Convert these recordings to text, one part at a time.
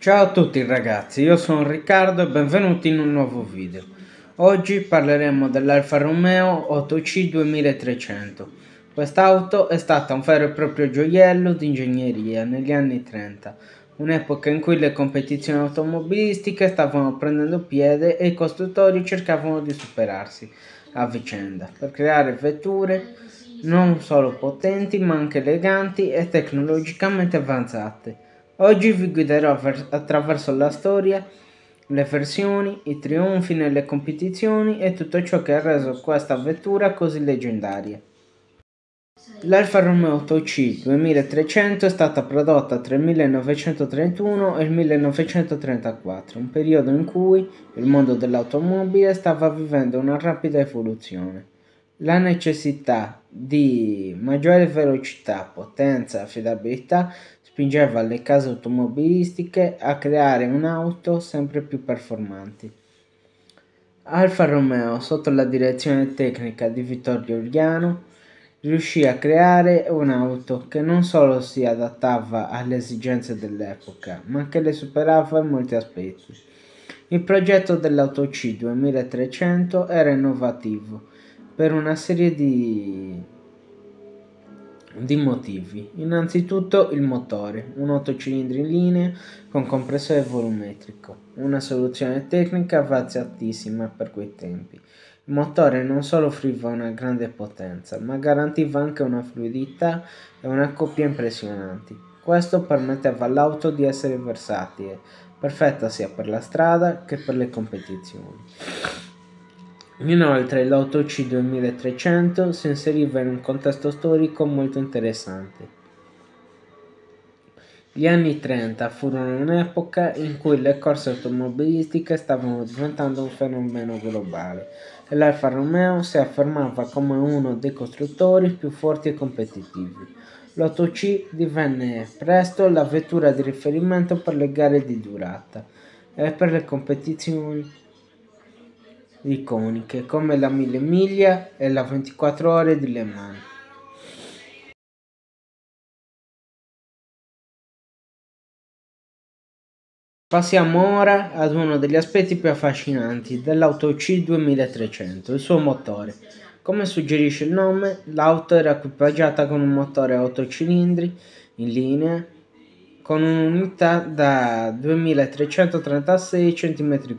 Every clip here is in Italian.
Ciao a tutti ragazzi, io sono Riccardo e benvenuti in un nuovo video. Oggi parleremo dell'Alfa Romeo 8C 2300. Quest'auto è stata un vero e proprio gioiello di ingegneria negli anni 30, un'epoca in cui le competizioni automobilistiche stavano prendendo piede e i costruttori cercavano di superarsi a vicenda per creare vetture non solo potenti ma anche eleganti e tecnologicamente avanzate Oggi vi guiderò attraverso la storia, le versioni, i trionfi nelle competizioni e tutto ciò che ha reso questa vettura così leggendaria. L'Alfa Romeo 8C 2300 è stata prodotta tra il 1931 e il 1934, un periodo in cui il mondo dell'automobile stava vivendo una rapida evoluzione la necessità di maggiore velocità, potenza, e affidabilità spingeva le case automobilistiche a creare un'auto sempre più performanti. Alfa Romeo, sotto la direzione tecnica di Vittorio Organo, riuscì a creare un'auto che non solo si adattava alle esigenze dell'epoca, ma che le superava in molti aspetti. Il progetto dell'Auto C 2300 era innovativo per una serie di, di motivi. Innanzitutto il motore, un 8 cilindri in linea con compressore volumetrico, una soluzione tecnica vaziatissima per quei tempi. Il motore non solo offriva una grande potenza, ma garantiva anche una fluidità e una coppia impressionanti. Questo permetteva all'auto di essere versatile, perfetta sia per la strada che per le competizioni. Inoltre l'Auto-C 2300 si inseriva in un contesto storico molto interessante. Gli anni 30 furono un'epoca in cui le corse automobilistiche stavano diventando un fenomeno globale e l'Alfa Romeo si affermava come uno dei costruttori più forti e competitivi. L'8C divenne presto la vettura di riferimento per le gare di durata e per le competizioni iconiche come la Mille Miglia e la 24 Ore di Le Mans. Passiamo ora ad uno degli aspetti più affascinanti dell'auto C2300, il suo motore. Come suggerisce il nome, l'auto era equipaggiata con un motore a 8 cilindri in linea con un'unità da 2336 cm3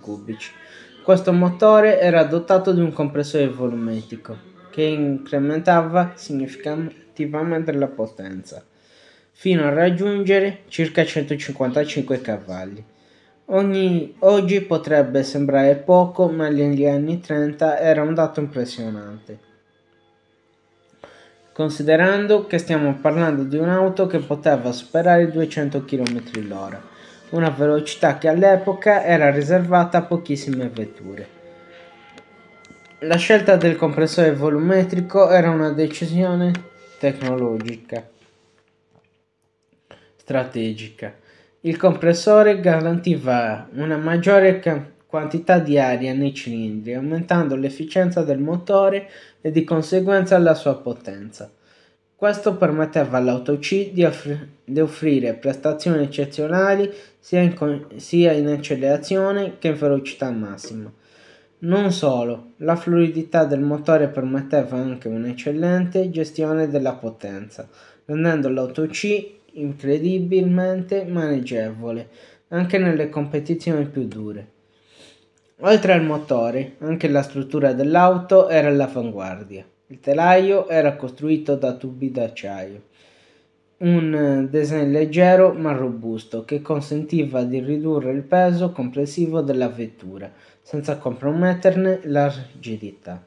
questo motore era dotato di un compressore volumetrico che incrementava significativamente la potenza fino a raggiungere circa 155 cavalli. Ogni, oggi potrebbe sembrare poco, ma negli anni 30 era un dato impressionante. Considerando che stiamo parlando di un'auto che poteva superare i 200 km/h una velocità che all'epoca era riservata a pochissime vetture. La scelta del compressore volumetrico era una decisione tecnologica strategica. Il compressore garantiva una maggiore quantità di aria nei cilindri, aumentando l'efficienza del motore e di conseguenza la sua potenza. Questo permetteva all'AutoC di, offri di, offrire prestazioni eccezionali sia in, sia in accelerazione che in velocità massima. Non solo, la fluidità del motore permetteva anche un'eccellente gestione della potenza, rendendo l'AutoC incredibilmente maneggevole anche nelle competizioni più dure. Oltre al motore, anche la struttura dell'auto era all'avanguardia. Il telaio era costruito da tubi d'acciaio, un eh, design leggero ma robusto che consentiva di ridurre il peso complessivo della vettura senza comprometterne la rigidità.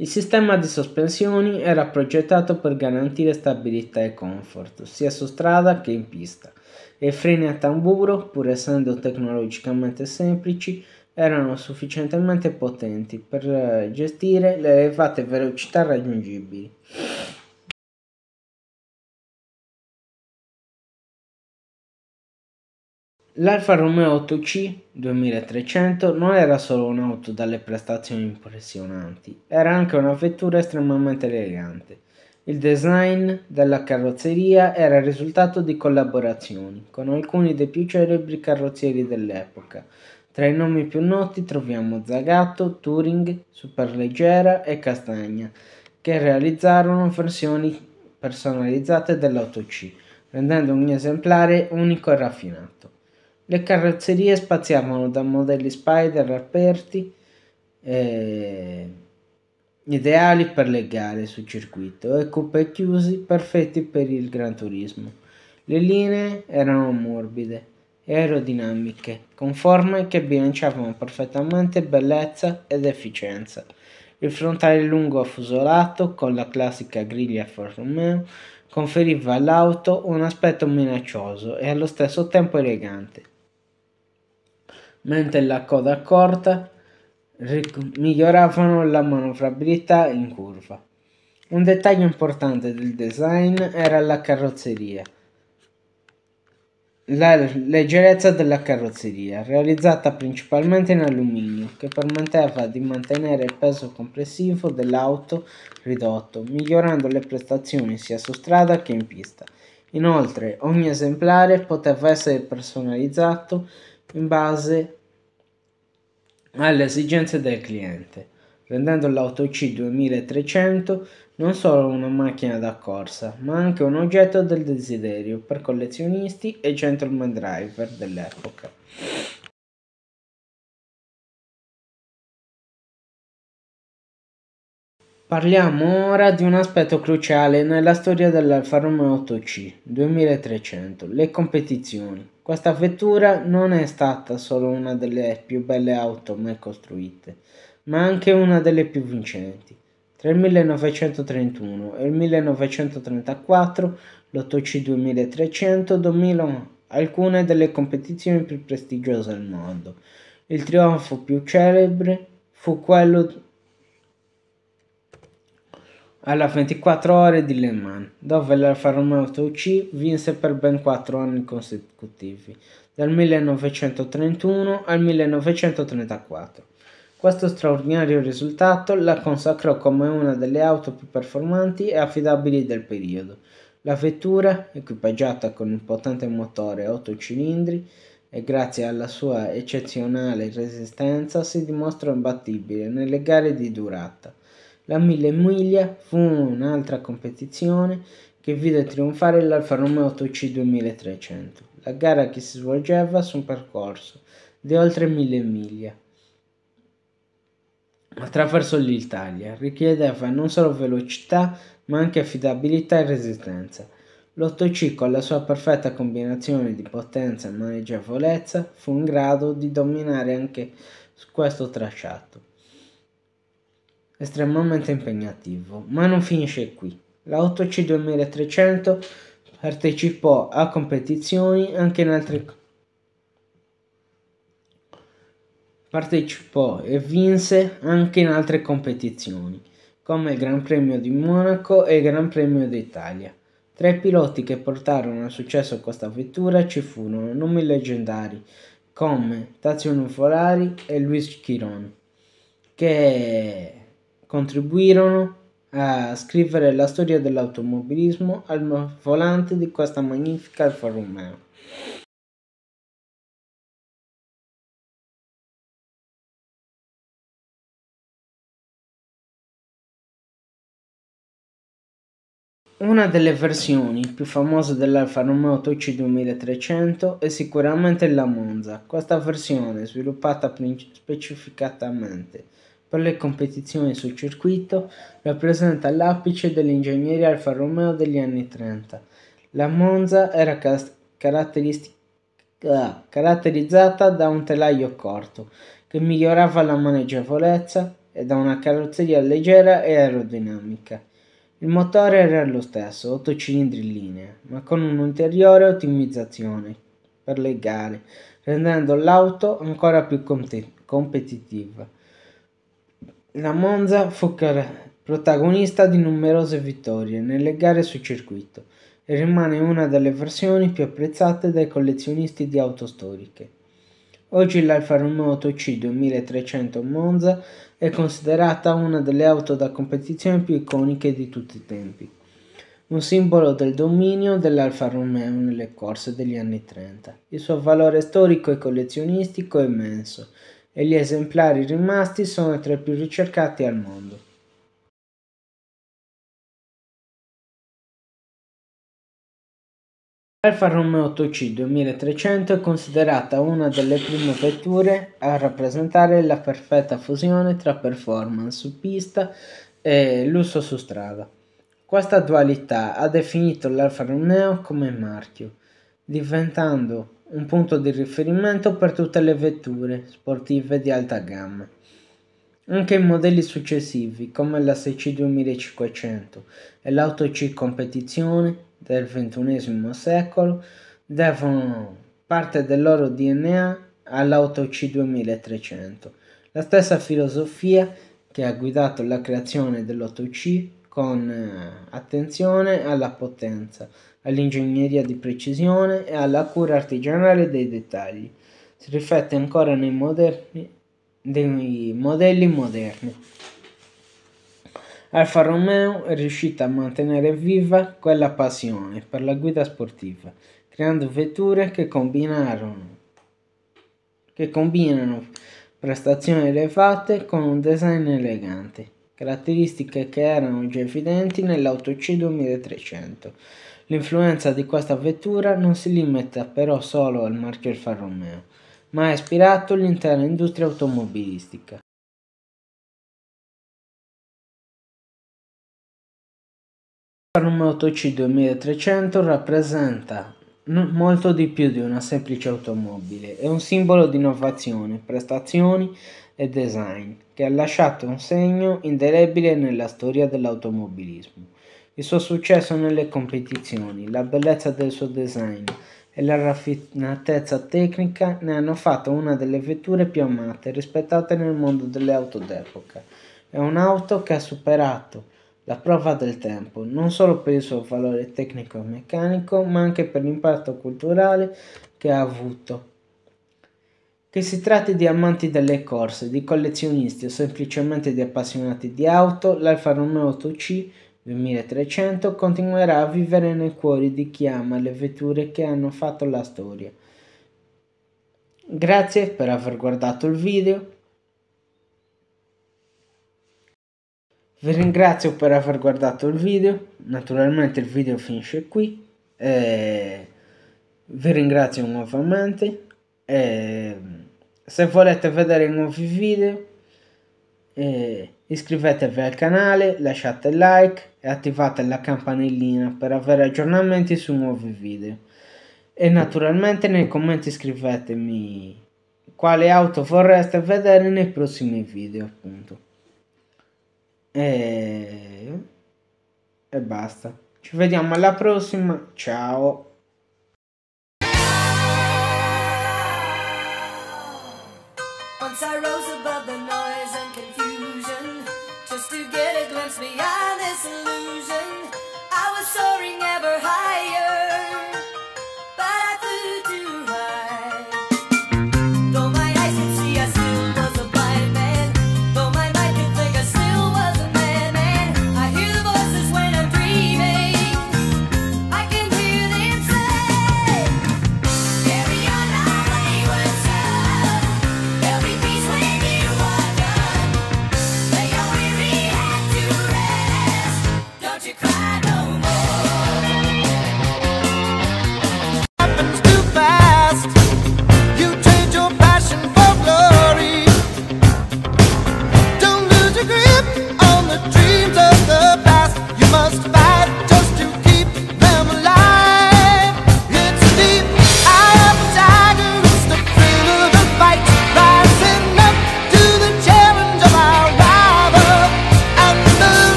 Il sistema di sospensioni era progettato per garantire stabilità e comfort, sia su strada che in pista, e i freni a tamburo, pur essendo tecnologicamente semplici, erano sufficientemente potenti per eh, gestire le elevate velocità raggiungibili. L'Alfa Romeo 8C 2300 non era solo un'auto dalle prestazioni impressionanti, era anche una vettura estremamente elegante. Il design della carrozzeria era il risultato di collaborazioni con alcuni dei più celebri carrozzieri dell'epoca, tra i nomi più noti troviamo Zagato, Turing, Superleggera e Castagna, che realizzarono versioni personalizzate dell'8 c rendendo un esemplare unico e raffinato. Le carrozzerie spaziavano da modelli Spider aperti eh, ideali per le gare su circuito e coupe chiusi perfetti per il Gran Turismo. Le linee erano morbide e aerodinamiche, con forme che bilanciavano perfettamente bellezza ed efficienza. Il frontale lungo affusolato, con la classica griglia Alfa Romeo, conferiva all'auto un aspetto minaccioso e allo stesso tempo elegante, mentre la coda corta miglioravano la manovrabilità in curva. Un dettaglio importante del design era la carrozzeria, la leggerezza della carrozzeria, realizzata principalmente in alluminio, che permetteva di mantenere il peso complessivo dell'auto ridotto, migliorando le prestazioni sia su strada che in pista. Inoltre, ogni esemplare poteva essere personalizzato in base alle esigenze del cliente rendendo l'Auto C 2300 non solo una macchina da corsa, ma anche un oggetto del desiderio per collezionisti e gentleman driver dell'epoca. Parliamo ora di un aspetto cruciale nella storia dell'Alfa Romeo 8C 2300, le competizioni. Questa vettura non è stata solo una delle più belle auto mai costruite, ma anche una delle più vincenti. Tra il 1931 e il 1934 l'Ottoci 2300 domina alcune delle competizioni più prestigiose al mondo. Il trionfo più celebre fu quello alla 24 ore di Le Mans, dove l'Alfa Romeo C vinse per ben 4 anni consecutivi, dal 1931 al 1934. Questo straordinario risultato la consacrò come una delle auto più performanti e affidabili del periodo. La vettura, equipaggiata con un potente motore a 8 cilindri e grazie alla sua eccezionale resistenza, si dimostrò imbattibile nelle gare di durata. La 1000 miglia fu un'altra competizione che vide trionfare l'Alfa Romeo 8C 2300, la gara che si svolgeva su un percorso di oltre 1000 miglia attraverso l'Italia. Richiedeva non solo velocità, ma anche affidabilità e resistenza. L'8C con la sua perfetta combinazione di potenza e maneggevolezza fu in grado di dominare anche questo tracciato. Estremamente impegnativo, ma non finisce qui. La 8C 2300 partecipò a competizioni anche in altre Partecipò e vinse anche in altre competizioni, come il Gran Premio di Monaco e il Gran Premio d'Italia. Tra i piloti che portarono a successo questa vettura ci furono nomi leggendari come Tazio Forari e Luis Chiron, che contribuirono a scrivere la storia dell'automobilismo al volante di questa magnifica Alfa Romeo. Una delle versioni più famose dell'Alfa Romeo Tucci 2300 è sicuramente la Monza. Questa versione, sviluppata specificatamente per le competizioni sul circuito, rappresenta l'apice dell'ingegneria Alfa Romeo degli anni 30. La Monza era ah, caratterizzata da un telaio corto che migliorava la maneggevolezza e da una carrozzeria leggera e aerodinamica. Il motore era lo stesso, 8 cilindri in linea, ma con un'ulteriore ottimizzazione per le gare, rendendo l'auto ancora più competitiva. La Monza fu protagonista di numerose vittorie nelle gare sul circuito e rimane una delle versioni più apprezzate dai collezionisti di auto storiche. Oggi l'Alfa Romeo c 2300 Monza è considerata una delle auto da competizione più iconiche di tutti i tempi, un simbolo del dominio dell'Alfa Romeo nelle corse degli anni 30. Il suo valore storico e collezionistico è immenso e gli esemplari rimasti sono tra i più ricercati al mondo. L'Alfa Romeo 8C 2300 è considerata una delle prime vetture a rappresentare la perfetta fusione tra performance su pista e lusso su strada. Questa dualità ha definito l'Alfa Romeo come marchio, diventando un punto di riferimento per tutte le vetture sportive di alta gamma. Anche i modelli successivi, come la 6C 2500 e l'Auto C Competizione, del XXI secolo devono parte del loro DNA all'Auto C2300, la stessa filosofia che ha guidato la creazione dell'8C con eh, attenzione alla potenza, all'ingegneria di precisione e alla cura artigianale dei dettagli. Si riflette ancora nei, moderni, nei modelli moderni. Alfa Romeo è riuscita a mantenere viva quella passione per la guida sportiva, creando vetture che, che combinano prestazioni elevate con un design elegante, caratteristiche che erano già evidenti nell'Auto C 2300. L'influenza di questa vettura non si limita però solo al marchio Alfa Romeo, ma ha ispirato l'intera industria automobilistica. Per un motociclo rappresenta molto di più di una semplice automobile, è un simbolo di innovazione, prestazioni e design che ha lasciato un segno indelebile nella storia dell'automobilismo. Il suo successo nelle competizioni, la bellezza del suo design e la raffinatezza tecnica ne hanno fatto una delle vetture più amate e rispettate nel mondo delle auto d'epoca. È un'auto che ha superato la prova del tempo, non solo per il suo valore tecnico e meccanico, ma anche per l'impatto culturale che ha avuto. Che si tratti di amanti delle corse, di collezionisti o semplicemente di appassionati di auto, l'Alfa Romeo 8C 2300 continuerà a vivere nei cuori di chi ama le vetture che hanno fatto la storia. Grazie per aver guardato il video. Vi ringrazio per aver guardato il video, naturalmente il video finisce qui, eh, vi ringrazio nuovamente, eh, se volete vedere nuovi video eh, iscrivetevi al canale, lasciate like e attivate la campanellina per avere aggiornamenti su nuovi video. E naturalmente nei commenti scrivetemi quale auto vorreste vedere nei prossimi video appunto e, e basta. Ci vediamo alla prossima, ciao! Once I rose above the noise and confusion Just to get a glimpse beyond this illusion I was soaring ever